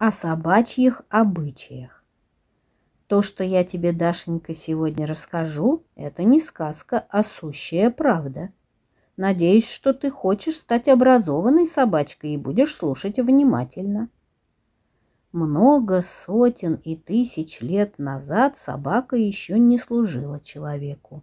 о собачьих обычаях. То, что я тебе, Дашенька, сегодня расскажу, это не сказка, а сущая правда. Надеюсь, что ты хочешь стать образованной собачкой и будешь слушать внимательно. Много сотен и тысяч лет назад собака еще не служила человеку.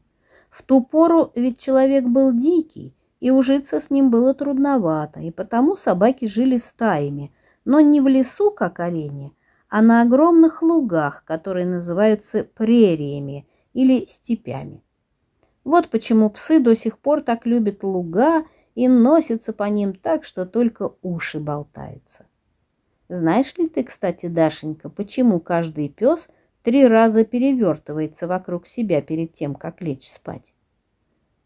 В ту пору ведь человек был дикий, и ужиться с ним было трудновато, и потому собаки жили стаями – но не в лесу, как олени, а на огромных лугах, которые называются прериями или степями. Вот почему псы до сих пор так любят луга и носятся по ним так, что только уши болтаются. Знаешь ли ты, кстати, Дашенька, почему каждый пес три раза перевертывается вокруг себя перед тем, как лечь спать?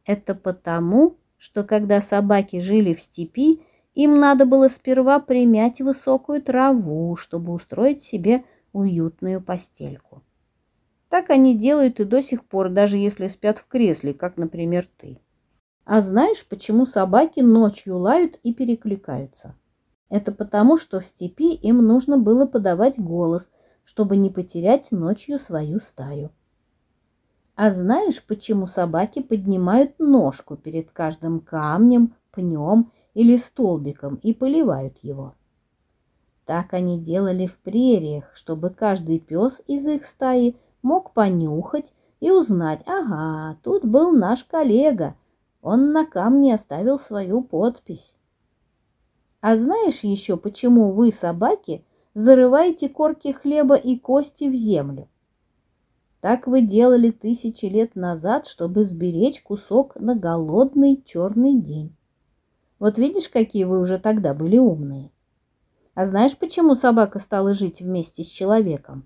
Это потому, что когда собаки жили в степи, им надо было сперва примять высокую траву, чтобы устроить себе уютную постельку. Так они делают и до сих пор, даже если спят в кресле, как, например, ты. А знаешь, почему собаки ночью лают и перекликаются? Это потому, что в степи им нужно было подавать голос, чтобы не потерять ночью свою стаю. А знаешь, почему собаки поднимают ножку перед каждым камнем, пнем или столбиком и поливают его. Так они делали в прериях, чтобы каждый пес из их стаи мог понюхать и узнать, ага, тут был наш коллега, он на камне оставил свою подпись. А знаешь еще, почему вы, собаки, зарываете корки хлеба и кости в землю? Так вы делали тысячи лет назад, чтобы сберечь кусок на голодный черный день. Вот видишь, какие вы уже тогда были умные. А знаешь, почему собака стала жить вместе с человеком?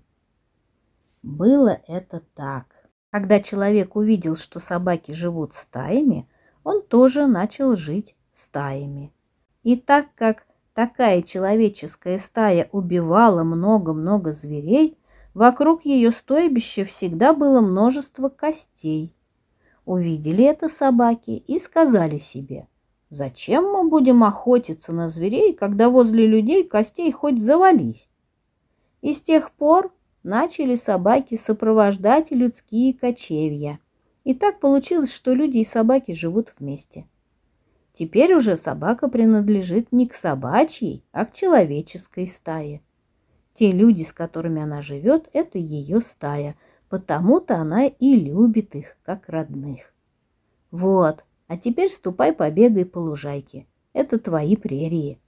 Было это так. Когда человек увидел, что собаки живут стаями, он тоже начал жить стаями. И так как такая человеческая стая убивала много-много зверей, вокруг ее стойбища всегда было множество костей. Увидели это собаки и сказали себе – Зачем мы будем охотиться на зверей, когда возле людей костей хоть завались? И с тех пор начали собаки сопровождать людские кочевья. И так получилось, что люди и собаки живут вместе. Теперь уже собака принадлежит не к собачьей, а к человеческой стае. Те люди, с которыми она живет, это ее стая, потому-то она и любит их, как родных. Вот, а теперь ступай побегай по лужайке. Это твои прерии.